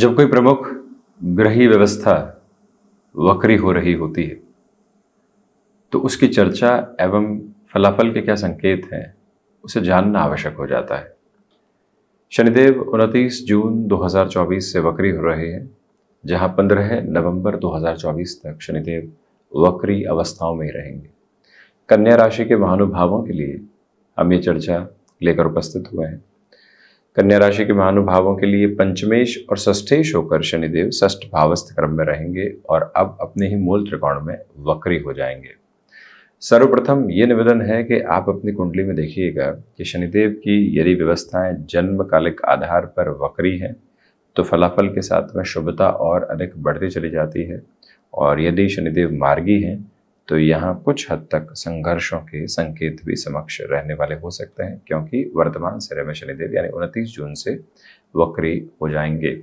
जब कोई प्रमुख ग्रही व्यवस्था वक्री हो रही होती है तो उसकी चर्चा एवं फलाफल के क्या संकेत हैं उसे जानना आवश्यक हो जाता है शनिदेव 29 जून 2024 से वक्री हो रहे हैं जहां 15 नवंबर 2024 तक शनिदेव वक्री अवस्थाओं में ही रहेंगे कन्या राशि के महानुभावों के लिए हम ये चर्चा लेकर उपस्थित हुए हैं कन्या राशि के महानुभावों के लिए पंचमेश और ष्ठेश होकर शनिदेव ष्ठ भावस्थ क्रम में रहेंगे और अब अपने ही मूल त्रिकोण में वक्री हो जाएंगे सर्वप्रथम ये निवेदन है कि आप अपनी कुंडली में देखिएगा कि शनिदेव की यदि व्यवस्थाएं जन्मकालिक आधार पर वक्री हैं तो फलाफल के साथ में शुभता और अधिक बढ़ती चली जाती है और यदि शनिदेव मार्गी हैं तो यहाँ कुछ हद तक संघर्षों के संकेत भी समक्ष रहने वाले हो सकते हैं क्योंकि वर्तमान सिरे में शनिदेव यानी उनतीस जून से वक्री हो जाएंगे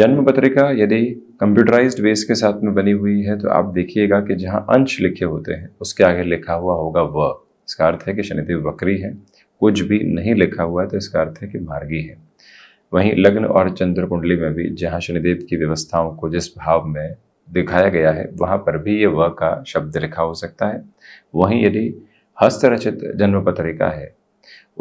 जन्म पत्रिका यदि कंप्यूटराइज्ड बेस के साथ में बनी हुई है तो आप देखिएगा कि जहाँ अंश लिखे होते हैं उसके आगे लिखा हुआ होगा व इसका अर्थ है कि शनिदेव वक्री है कुछ भी नहीं लिखा हुआ है तो इसका अर्थ है कि मार्गी है वहीं लग्न और चंद्र कुंडली में भी जहाँ शनिदेव की व्यवस्थाओं को जिस भाव में दिखाया गया है वहां पर भी ये व का शब्द लिखा हो सकता है वहीं यदि हस्तरचित जन्म पत्रिका है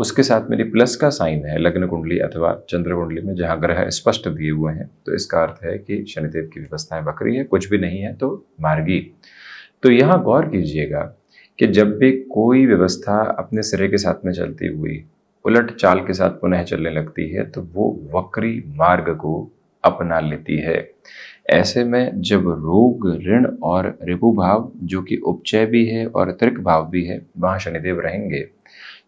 उसके साथ मेरी प्लस का साइन है लग्न कुंडली अथवा चंद्र कुंडली में जहाँ ग्रह स्पष्ट दिए हुए हैं तो इसका अर्थ है कि शनिदेव की व्यवस्थाएं बकरी है कुछ भी नहीं है तो मार्गी तो यहाँ गौर कीजिएगा कि जब भी कोई व्यवस्था अपने सिरे के साथ में चलती हुई उलट चाल के साथ पुनः चलने लगती है तो वो वक्री मार्ग को अपना लेती है ऐसे में जब रोग ऋण और रिपु भाव जो कि उपचय भी है और तृक भाव भी है वहाँ शनिदेव रहेंगे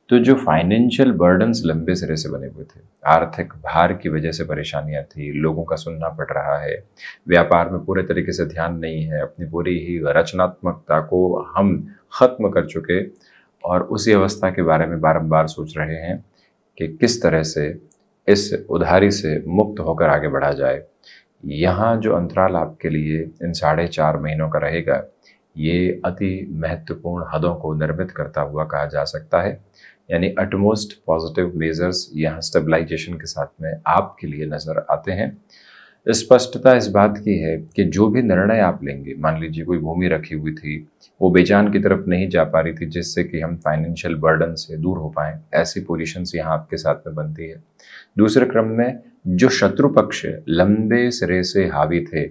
तो जो फाइनेंशियल बर्डन्स लंबे सिरे से बने हुए थे आर्थिक भार की वजह से परेशानियां थी लोगों का सुनना पड़ रहा है व्यापार में पूरे तरीके से ध्यान नहीं है अपनी पूरी ही रचनात्मकता को हम खत्म कर चुके और उसी अवस्था के बारे में बारंबार सोच रहे हैं कि किस तरह से इस उधारी से मुक्त होकर आगे बढ़ा जाए यहाँ जो अंतराल आपके लिए इन साढ़े चार महीनों का रहेगा ये अति महत्वपूर्ण हदों को निर्मित करता हुआ कहा जा सकता है यानी अटमोस्ट पॉजिटिव मेजर्स यहाँ स्टेबलाइजेशन के साथ में आपके लिए नज़र आते हैं स्पष्टता इस बात की है कि जो भी निर्णय आप लेंगे मान लीजिए कोई भूमि रखी हुई थी वो बेचान की तरफ नहीं जा पा रही थी जिससे कि हम फाइनेंशियल बर्डन से दूर हो पाएँ ऐसी पोजिशंस यहाँ आपके साथ में बनती है दूसरे क्रम में जो शत्रु पक्ष लंबे सिरे से हावी थे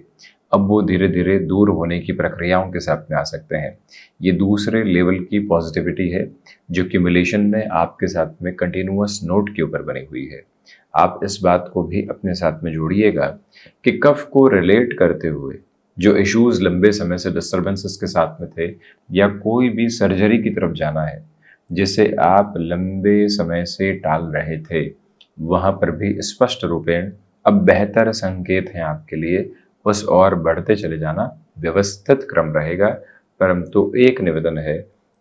अब वो धीरे धीरे दूर होने की प्रक्रियाओं के साथ में आ सकते हैं ये दूसरे लेवल की पॉजिटिविटी है जो कि मिलेशन में आपके साथ में कंटिन्यूस नोट के ऊपर बनी हुई है आप इस बात को भी अपने साथ में जोड़िएगा कि कफ को रिलेट करते हुए जो इश्यूज लंबे समय से डिस्टर्बेंसेस के साथ में थे या कोई भी सर्जरी की तरफ जाना है जिसे आप लंबे समय से टाल रहे थे वहाँ पर भी स्पष्ट रूपेण अब बेहतर संकेत हैं आपके लिए उस और बढ़ते चले जाना व्यवस्थित क्रम रहेगा परंतु एक निवेदन है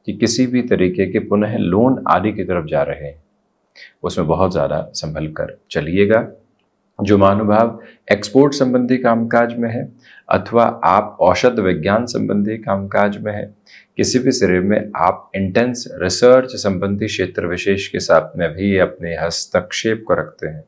कि किसी भी तरीके के पुनः लोन आदि की तरफ जा रहे हैं उसमें बहुत ज़्यादा संभल कर चलिएगा जो महानुभाव एक्सपोर्ट संबंधी कामकाज में है अथवा आप औषध विज्ञान संबंधी कामकाज में है किसी भी सिरे में आप इंटेंस रिसर्च संबंधी क्षेत्र विशेष के साथ में भी अपने हस्तक्षेप को रखते हैं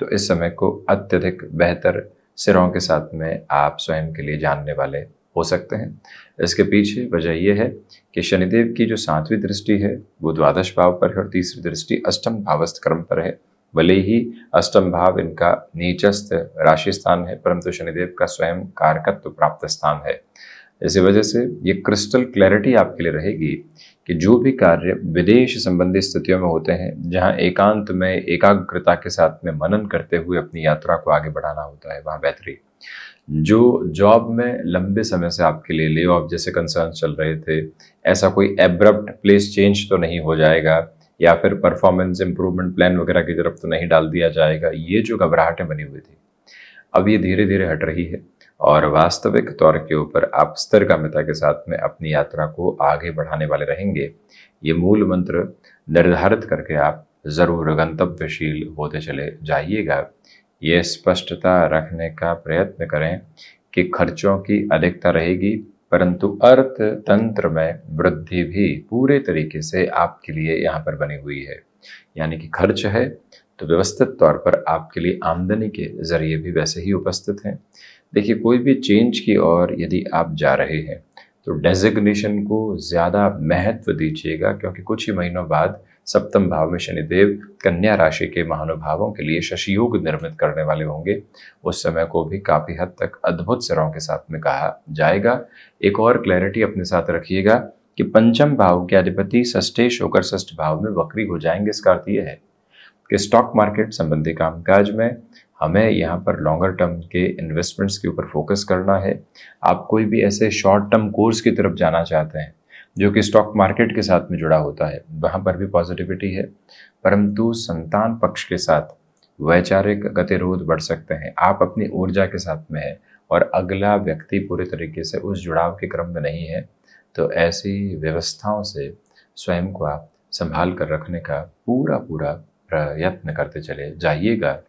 तो इस समय को अत्यधिक बेहतर सिरों के साथ में आप स्वयं के लिए जानने वाले हो सकते हैं इसके पीछे वजह यह है कि शनिदेव की जो सातवीं दृष्टि है वो द्वादश भाव पर है और तीसरी दृष्टि अष्टम भावस्थ क्रम पर है भले ही अष्टम भाव इनका नीचस्थ राशि स्थान है परंतु शनिदेव का स्वयं कारकत्व प्राप्त स्थान है इसी वजह से ये क्रिस्टल क्लैरिटी आपके लिए रहेगी कि जो भी कार्य विदेश संबंधी स्थितियों में होते हैं जहाँ एकांत में एकाग्रता के साथ में मनन करते हुए अपनी यात्रा को आगे बढ़ाना होता है वहाँ बेहतरी जो जॉब में लंबे समय से आपके लिए ले ऑफ जैसे कंसर्न चल रहे थे ऐसा कोई एब्रप्ट प्लेस चेंज तो नहीं हो जाएगा या फिर परफॉर्मेंस इंप्रूवमेंट प्लान वगैरह की तरफ तो नहीं डाल दिया जाएगा ये जो घबराहटें बनी हुई थी अब ये धीरे धीरे हट रही है और वास्तविक तौर के ऊपर आप स्तरगामिता के साथ में अपनी यात्रा को आगे बढ़ाने वाले रहेंगे ये मूल मंत्र निर्धारित करके आप ज़रूर गंतव्यशील होते चले जाइएगा ये स्पष्टता रखने का प्रयत्न करें कि खर्चों की अधिकता रहेगी परंतु अर्थतंत्र में वृद्धि भी पूरे तरीके से आपके लिए यहाँ पर बनी हुई है यानी कि खर्च है तो व्यवस्थित तौर पर आपके लिए आमदनी के ज़रिए भी वैसे ही उपस्थित हैं देखिए कोई भी चेंज की ओर यदि आप जा रहे हैं तो डेजिग्नेशन को ज़्यादा महत्व दीजिएगा क्योंकि कुछ ही महीनों बाद सप्तम भाव में शनिदेव कन्या राशि के महानुभावों के लिए शशियोग निर्मित करने वाले होंगे उस समय को भी काफ़ी हद तक अद्भुत सिरों के साथ में कहा जाएगा एक और क्लैरिटी अपने साथ रखिएगा कि पंचम भाव के अधिपति ष्ठेश होकर षष्ठ भाव में वक्री हो जाएंगे इसका अर्थ यह है कि स्टॉक मार्केट संबंधी कामकाज में हमें यहाँ पर लॉन्गर टर्म के इन्वेस्टमेंट्स के ऊपर फोकस करना है आप कोई भी ऐसे शॉर्ट टर्म कोर्स की तरफ जाना चाहते हैं जो कि स्टॉक मार्केट के साथ में जुड़ा होता है वहाँ पर भी पॉजिटिविटी है परंतु संतान पक्ष के साथ वैचारिक गतिरोध बढ़ सकते हैं आप अपनी ऊर्जा के साथ में है और अगला व्यक्ति पूरे तरीके से उस जुड़ाव के क्रम में नहीं है तो ऐसी व्यवस्थाओं से स्वयं को आप संभाल कर रखने का पूरा पूरा प्रयत्न करते चले जाइएगा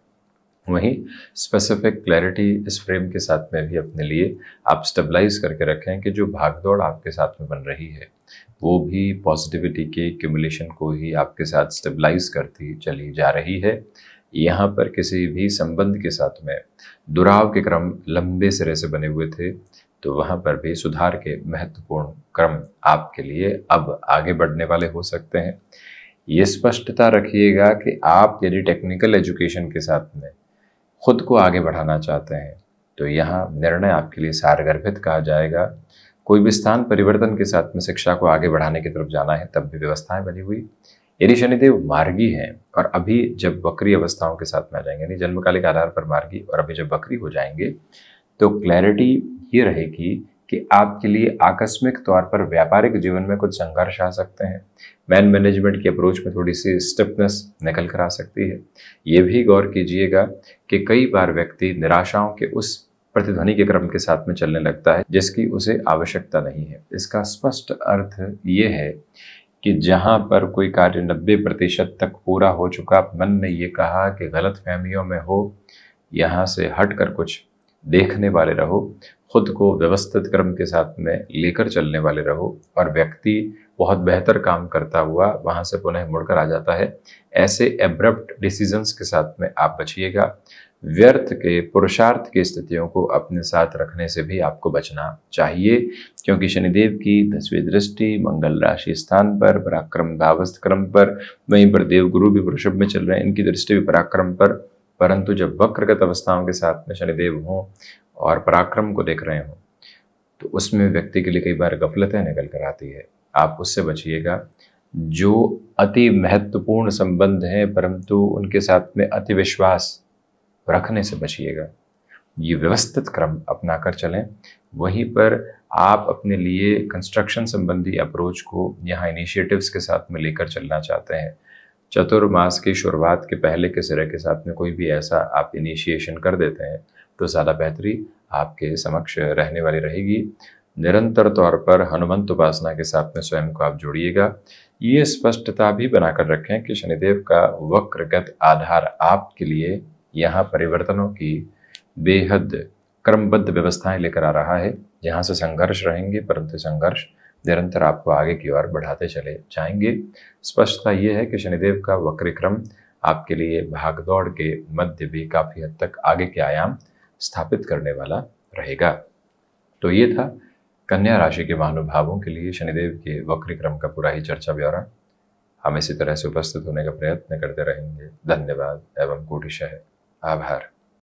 वहीं स्पेसिफिक क्लैरिटी इस फ्रेम के साथ में भी अपने लिए आप स्टेबलाइज करके रखें कि जो भागदौड़ आपके साथ में बन रही है वो भी पॉजिटिविटी के क्यूमुलेशन को ही आपके साथ स्टेबलाइज करती चली जा रही है यहाँ पर किसी भी संबंध के साथ में दुराव के क्रम लंबे सिरे से बने हुए थे तो वहाँ पर भी सुधार के महत्वपूर्ण क्रम आपके लिए अब आगे बढ़ने वाले हो सकते हैं ये स्पष्टता रखिएगा कि आप यदि टेक्निकल एजुकेशन के साथ में खुद को आगे बढ़ाना चाहते हैं तो यहाँ निर्णय आपके लिए सारगर्भित कहा जाएगा कोई भी स्थान परिवर्तन के साथ में शिक्षा को आगे बढ़ाने की तरफ जाना है तब भी व्यवस्थाएं बनी हुई यदि शनिदेव मार्गी हैं और अभी जब बकरी अवस्थाओं के साथ में आ जाएंगे यानी जन्मकालिक आधार पर मार्गी और अभी जब बकरी हो जाएंगे तो क्लैरिटी ये रहेगी कि आपके लिए आकस्मिक तौर पर व्यापारिक जीवन में कुछ संघर्ष आ सकते हैं मैन मैनेजमेंट की अप्रोच में थोड़ी सी स्टिफनेस निकल कर आ सकती है ये भी गौर कीजिएगा कि कई बार व्यक्ति निराशाओं के उस प्रतिध्वनि के क्रम के साथ में चलने लगता है जिसकी उसे आवश्यकता नहीं है इसका स्पष्ट अर्थ ये है कि जहाँ पर कोई कार्य नब्बे प्रतिशत तक पूरा हो चुका मन ने ये कहा कि गलत फहमियों में हो यहाँ से हट कर कुछ देखने वाले रहो खुद को व्यवस्थित क्रम के साथ में लेकर चलने वाले रहो और व्यक्ति बहुत बेहतर काम करता हुआ वहाँ से पुनः मुड़कर आ जाता है ऐसे एब्रप्ट डिसीजंस के साथ में आप बचिएगा व्यर्थ के पुरुषार्थ की स्थितियों को अपने साथ रखने से भी आपको बचना चाहिए क्योंकि शनिदेव की दसवीं दृष्टि मंगल राशि स्थान पर पराक्रम दावस्थ क्रम पर वहीं पर देवगुरु भी वृषभ में चल रहे हैं इनकी दृष्टि भी पराक्रम पर परंतु जब वक्रगत अवस्थाओं के साथ में शनिदेव हों और पराक्रम को देख रहे हों तो उसमें व्यक्ति के लिए कई बार गफलतें निकल कर आती है आप उससे बचिएगा जो अति महत्वपूर्ण संबंध हैं परंतु उनके साथ में अति विश्वास रखने से बचिएगा ये व्यवस्थित क्रम अपना कर चलें वहीं पर आप अपने लिए कंस्ट्रक्शन संबंधी अप्रोच को यहाँ इनिशिएटिव्स के साथ में लेकर चलना चाहते हैं चतुर्मास की शुरुआत के पहले के सिरे के साथ में कोई भी ऐसा आप इनिशिएशन कर देते हैं तो ज़्यादा बेहतरी आपके समक्ष रहने वाली रहेगी निरंतर तौर पर हनुमंत उपासना के साथ में स्वयं को आप जोड़िएगा ये स्पष्टता भी बनाकर रखें कि शनिदेव का वक्रगत आधार आपके लिए यहाँ परिवर्तनों की बेहद क्रमबद्ध व्यवस्थाएं लेकर आ रहा है यहाँ से संघर्ष रहेंगे परंतु संघर्ष निरंतर आपको आगे की ओर बढ़ाते चले जाएंगे स्पष्टता ये है कि शनिदेव का वक्रिक्रम आपके लिए भागदौड़ के मध्य भी काफ़ी हद तक आगे के आयाम स्थापित करने वाला रहेगा तो ये था कन्या राशि के महानुभावों के लिए शनिदेव के वक्रिक्रम का पूरा ही चर्चा ब्यौरा हम इसी तरह से उपस्थित होने का प्रयत्न करते रहेंगे धन्यवाद एवं कोटिशह आभार